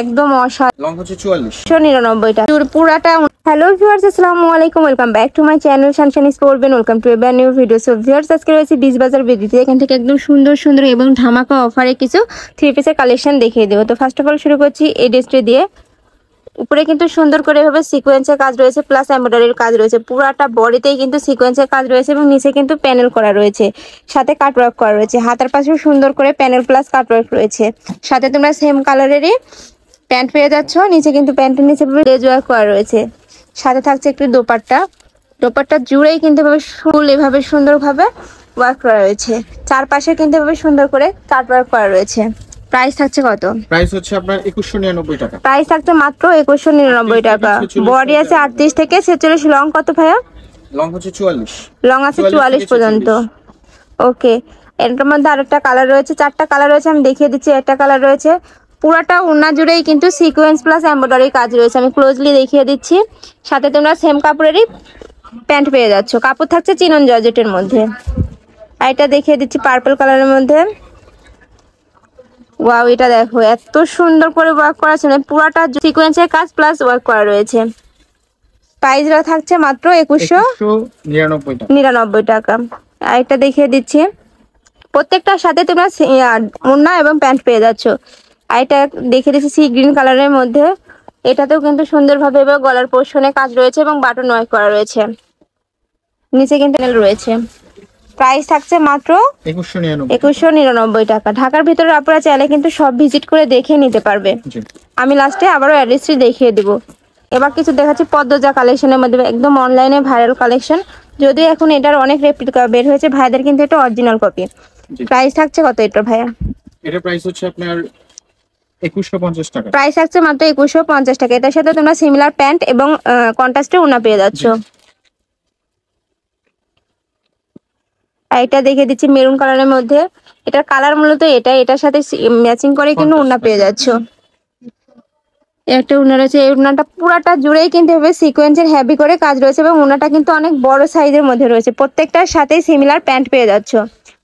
একদম অসাধারণ পুরাটা হ্যালো আলাইকুম ওয়েলকাম চ্যানেল করবেন এখান থেকে একদম সুন্দর সুন্দর এবং ধামাকা কিছু কালেকশন দেখিয়ে দেবো তো ফার্স্ট অফ অল শুরু করছি এই ড্রেসটি দিয়ে উপরে কিন্তু সুন্দর করে এভাবে এর কাজ রয়েছে প্লাস এমব্রয়ডারির কাজ রয়েছে পুরাটা বডিতেই কিন্তু সিকোয়েন্সের কাজ রয়েছে এবং নিচে কিন্তু প্যানেল করা রয়েছে সাথে কাটওয়ার্ক করা রয়েছে হাতের পাশেও সুন্দর করে প্যানেল প্লাস কাটওয়ার্ক রয়েছে সাথে তোমরা সেম কালারেরই প্যান্ট পেয়ে যাচ্ছ নিচে কিন্তু প্যান্টের নিচে লেজ ওয়ার্ক করা রয়েছে সাথে থাকছে একটু দোপাট্টা দোপারটা জুড়েই কিন্তু এভাবে ফুল এভাবে সুন্দরভাবে ওয়ার্ক করা রয়েছে চারপাশে কিন্তু এভাবে সুন্দর করে কাট ওয়ার্ক করা রয়েছে থাকছে কত থাকছে মাত্র টাকা বডি আছে থেকে লং কত লং আছে পর্যন্ত ওকে এটার মধ্যে আরেকটা কালার রয়েছে কালার রয়েছে আমি দেখিয়ে দিচ্ছি একটা কালার রয়েছে পুরাটা ওনা জুড়েই কিন্তু সিকোয়েন্স প্লাস এম্ব্রয়ডারি কাজ রয়েছে আমি ক্লোজলি দেখিয়ে দিচ্ছি সাথে তোমরা সেম কাপড়েরই প্যান্ট পেয়ে যাচ্ছ কাপড় থাকছে চিনন জর্জেটের মধ্যে আর এটা দেখিয়ে দিচ্ছি পার্পল কালারের মধ্যে ওয়াও এটা দেখো এত সুন্দর করে ওয়ার্ক করা ছিল মানে পুরাটা সিকোয়েন্সের কাজ প্লাস ওয়ার্ক করা রয়েছে প্রাইসরা থাকছে মাত্র একুশশো নিরানব্বই টাকা আর এটা দেখিয়ে দিচ্ছি প্রত্যেকটার সাথে তোমরা ওড়না এবং প্যান্ট পেয়ে যাচ্ছ আর এটা দেখে দিয়েছি সি গ্রিন কালারের মধ্যে এটাতেও কিন্তু সুন্দরভাবে এবার গলার পোর্শনে কাজ রয়েছে এবং বাটন ওয়ার্ক করা রয়েছে নিচে কিন্তু রয়েছে প্রাইস থাকছে মাত্র একুশশো নিরানব্বই টাকা ঢাকার ভিতরে আপনারা চাইলে কিন্তু সব ভিজিট করে দেখে নিতে পারবে আমি লাস্টে আবারও অ্যাড্রেসটি দেখিয়ে দেবো এবার কিছু দেখাচ্ছি পদ্মজা কালেকশনের মধ্যে একদম অনলাইনে ভাইরাল কালেকশন যদিও এখন এটার অনেক রেপ্লিকা বের হয়েছে ভাইদের কিন্তু এটা অরিজিনাল কপি প্রাইস থাকছে কত এটা ভাইয়া এটা প্রাইস হচ্ছে আপনার প্রাইস আছে মাত্র টাকা এটার সাথে তোমরা সিমিলার প্যান্ট এবং পেয়ে যাচ্ছ এটা দেখে দিচ্ছি মেরুন মধ্যে এটার কালার মূলত এটার সাথে ম্যাচিং কিন্তু ওনা পেয়ে আচ্ছা। একটা রয়েছে এই জুড়েই কিন্তু সিকোয়েন্সের করে কাজ রয়েছে এবং কিন্তু অনেক বড় সাইজের মধ্যে রয়েছে প্রত্যেকটার সাথেই সিমিলার প্যান্ট পেয়ে যাচ্ছ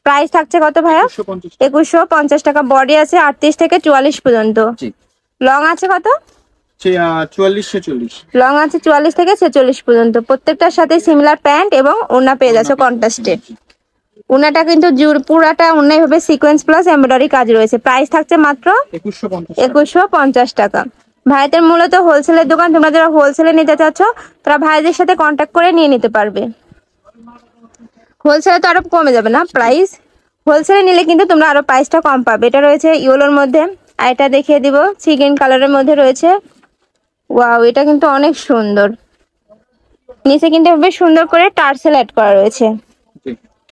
প্রাইস থাকছে কত ভাইয়া একুশশো পঞ্চাশ টাকা বডি আছে আটত্রিশ থেকে চুয়াল্লিশ পর্যন্ত লং আছে কত লং আছে চুয়াল্লিশ থেকে ছেচল্লিশ পর্যন্ত প্রত্যেকটার প্যান্ট এবং ওনা পেয়ে কিন্তু পুরাটা সিকোয়েন্স প্লাস কাজ রয়েছে থাকছে মাত্র একুশশো পঞ্চাশ টাকা ভাইদের মূলত হোলসেলের দোকান তোমরা যারা হোলসেলে নিতে চাচ্ছ তারা ভাইদের সাথে কন্ট্যাক্ট করে নিয়ে নিতে পারবে হোলসেলে তো আরো কমে যাবে না প্রাইস হোলসেলে নিলে কিন্তু তোমরা আরও প্রাইসটা কম পাবে এটা রয়েছে ইয়েলোর মধ্যে আর এটা দেখিয়ে দিব চিকেন কালারের মধ্যে রয়েছে ওয়াও এটা কিন্তু অনেক সুন্দর নিচে কিন্তু বেশ সুন্দর করে টার্সেল অ্যাড করা রয়েছে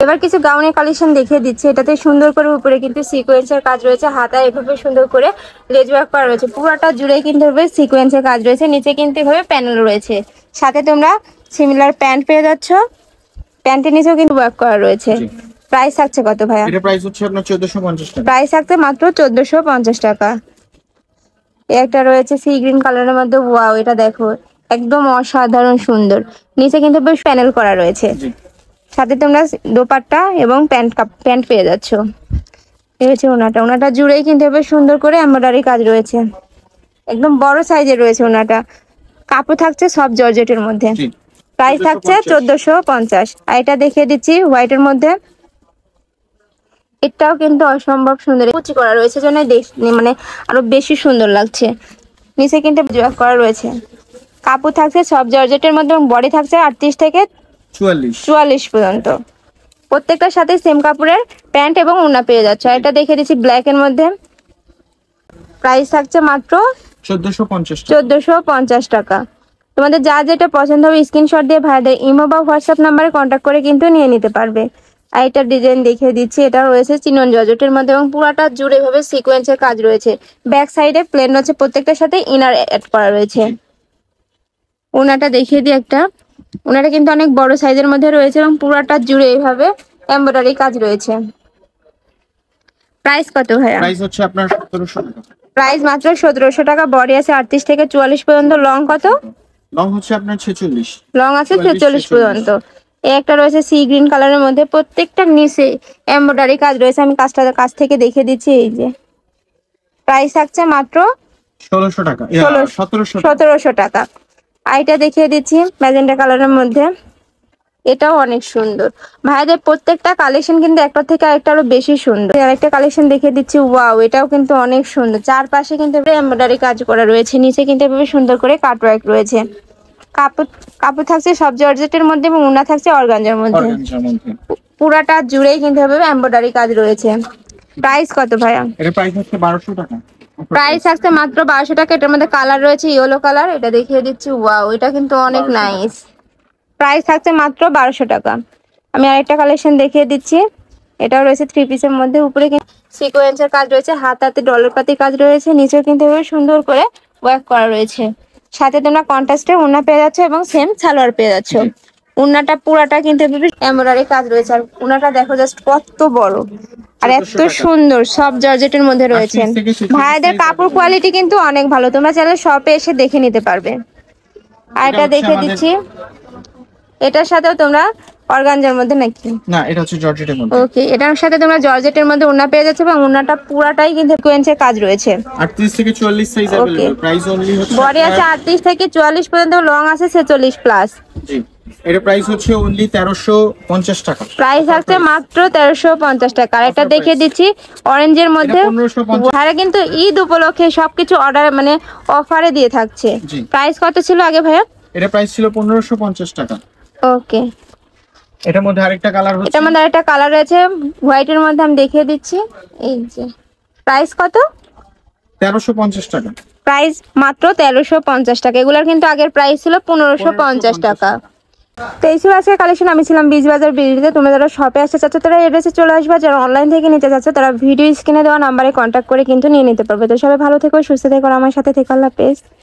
এবার কিছু গাউনের কালেকশন দেখিয়ে দিচ্ছে এটাতে সুন্দর করে উপরে কিন্তু সিকোয়েন্সের কাজ রয়েছে হাতায় এভাবে সুন্দর করে লেজ ওয়ার্ক করা রয়েছে পুরোটা জুড়ে কিন্তু এভাবে সিকোয়েন্সের কাজ রয়েছে নিচে কিন্তু এভাবে প্যানেল রয়েছে সাথে তোমরা সিমিলার প্যান্ট পেয়ে যাচ্ছ প্যান্টের নিচেও কিন্তু ওয়ার্ক করা রয়েছে প্রাইস থাকছে কত ভাইয়া এটা প্রাইস হচ্ছে আপনার 1450 টাকা প্রাইস থাকছে মাত্র 1450 টাকা এই একটা রয়েছে সি গ্রিন কালারের মধ্যে ওয়াও এটা দেখো একদম অসাধারণ সুন্দর নিচে কিন্তু বেশ প্যানেল করা রয়েছে সাথে তোমরা দোপাট্টা এবং প্যান্ট প্যান্ট পেয়ে যাচ্ছ এই হচ্ছে ওনাটা ওনাটা জুড়েই কিন্তু বেশ সুন্দর করে এম্ব্রয়ডারি কাজ রয়েছে একদম বড় সাইজের রয়েছে ওনাটা কাপড় থাকছে সব জর্জেটের মধ্যে প্রাইস থাকছে চোদ্দশো পঞ্চাশ আর এটা দেখিয়ে দিচ্ছি হোয়াইটের মধ্যে এটাও কিন্তু অসম্ভব সুন্দর কুচি করা রয়েছে জন্য মানে আরো বেশি সুন্দর লাগছে নিচে কিন্তু করা রয়েছে কাপড় থাকছে সব জর্জেটের মধ্যে বডি থাকছে আটত্রিশ থেকে চুয়াল্লিশ পর্যন্ত প্রত্যেকটার সাথে সেম কাপড়ের প্যান্ট এবং উনা পেয়ে যাচ্ছে আর এটা দেখে দিচ্ছি ব্ল্যাক এর মধ্যে প্রাইস থাকছে মাত্র চোদ্দশো পঞ্চাশ টাকা তোমাদের যা যেটা পছন্দ হবে স্ক্রিনশট দিয়ে ভাইদের ইমো বা হোয়াটসঅ্যাপ নাম্বারে কন্ট্যাক্ট করে কিন্তু নিয়ে নিতে পারবে আর এটার ডিজাইন দেখিয়ে দিচ্ছি এটা রয়েছে চিনন জজটের মধ্যে এবং পুরাটা জুড়ে এভাবে সিকোয়েন্সের কাজ রয়েছে ব্যাক সাইডে প্লেন রয়েছে প্রত্যেকটার সাথে ইনার অ্যাড করা রয়েছে ওনাটা দেখিয়ে দিই একটা ওনাটা কিন্তু অনেক বড় সাইজের মধ্যে রয়েছে এবং পুরাটা জুড়ে এইভাবে এমব্রয়ডারি কাজ রয়েছে প্রাইস কত ভাইয়া প্রাইস হচ্ছে আপনার 1700 টাকা প্রাইস মাত্র 1700 টাকা বডি আছে 38 থেকে 44 পর্যন্ত লং কত লং হচ্ছে আপনার 46 লং আছে 46 পর্যন্ত এই একটা রয়েছে সি গ্রিন কালারের মধ্যে প্রত্যেকটার নিচে এমব্রয়ডারি কাজ রয়েছে আমি কাজটা কাছ থেকে দেখে দিচ্ছি এই যে প্রাইস থাকছে মাত্র 1600 টাকা 1700 টাকা আইটা দেখিয়ে দিচ্ছি ম্যাজেন্টা কালারের মধ্যে এটাও অনেক সুন্দর ভাইদের প্রত্যেকটা কালেকশন কিন্তু একটা থেকে আরেকটা আরো বেশি সুন্দর আরেকটা কালেকশন দেখে দিচ্ছি ওয়াও এটাও কিন্তু অনেক সুন্দর চারপাশে কিন্তু এমব্রয়ডারি কাজ করা রয়েছে নিচে কিন্তু এভাবে সুন্দর করে কাটওয়ার্ক রয়েছে কাপড় কাপড় থাকছে সব জর্জেটের মধ্যে এবং উনা থাকছে অর্গানজার মধ্যে পুরাটা জুড়েই কিন্তু এভাবে এমব্রয়ডারি কাজ রয়েছে প্রাইস কত ভাইয়া এটা প্রাইস হচ্ছে 1200 টাকা প্রাইস আছে মাত্র বারোশো টাকা এটার মধ্যে কালার রয়েছে ইয়েলো কালার এটা দেখিয়ে দিচ্ছি ওয়াও এটা কিন্তু অনেক নাইস প্রাইস থাকছে মাত্র বারোশো টাকা আমি আরেকটা কালেকশন দেখিয়ে দিচ্ছি এটাও রয়েছে থ্রি পিসের মধ্যে উপরে সিকোয়েন্সের কাজ রয়েছে হাত হাতে ডলার পাতি কাজ রয়েছে নিচেও কিন্তু সুন্দর করে ওয়ার্ক করা রয়েছে সাথে তোমরা কন্ট্রাস্টে উন্না পেয়ে যাচ্ছ এবং সেম সালোয়ার পেয়ে যাচ্ছ উন্নাটা পুরাটা কিন্তু এমব্রয়ডারি কাজ রয়েছে আর উনাটা দেখো জাস্ট কত বড় আর এত সুন্দর সব জর্জেটের মধ্যে রয়েছে ভাইদের কাপড় কোয়ালিটি কিন্তু অনেক ভালো তোমরা চাইলে শপে এসে দেখে নিতে পারবে আর এটা দেখে দিচ্ছি এটার সাথেও তোমরা অর্গানজার মধ্যে নাকি না এটা হচ্ছে জর্জেটের মধ্যে ওকে এটার সাথে তোমরা জর্জেটের মধ্যে ওন্না পেয়ে যাচ্ছে এবং ওন্নাটা পুরাটাই কিন্তু কোয়েন্সের কাজ রয়েছে 38 থেকে 44 সাইজ अवेलेबल প্রাইস অনলি হচ্ছে বডি আছে 38 থেকে 44 পর্যন্ত লং আছে 46 প্লাস জি এটা প্রাইস হচ্ছে অনলি 1350 টাকা প্রাইস আছে মাত্র 1350 টাকা আর এটা দেখিয়ে দিচ্ছি অরেঞ্জের মধ্যে আর কিন্তু ঈদ উপলক্ষে সবকিছু অর্ডার মানে অফারে দিয়ে থাকছে প্রাইস কত ছিল আগে ভাইয়া এটা প্রাইস ছিল 1550 টাকা ওকে এটার মধ্যে আরেকটা কালার হচ্ছে এটার মধ্যে আরেকটা কালার রয়েছে হোয়াইটের মধ্যে আমি দেখিয়ে দিচ্ছি এই যে প্রাইস কত 1350 টাকা প্রাইস মাত্র 1350 টাকা এগুলার কিন্তু আগের প্রাইস ছিল 1550 টাকা আজকে কালেকশন আমি ছিলাম বাজার যারা শপে তারা এড্রেসে চলে আসবে যারা অনলাইন থেকে নিতে চাচ্ছ তারা ভিডিও স্ক্রিনে দেওয়া নাম্বারে কন্ট্যাক্ট করে কিন্তু নিয়ে নিতে পারবে তো সবাই ভালো থেকো সুস্থ থেকো আমার সাথে থেকে আল্লাহ পেস্ট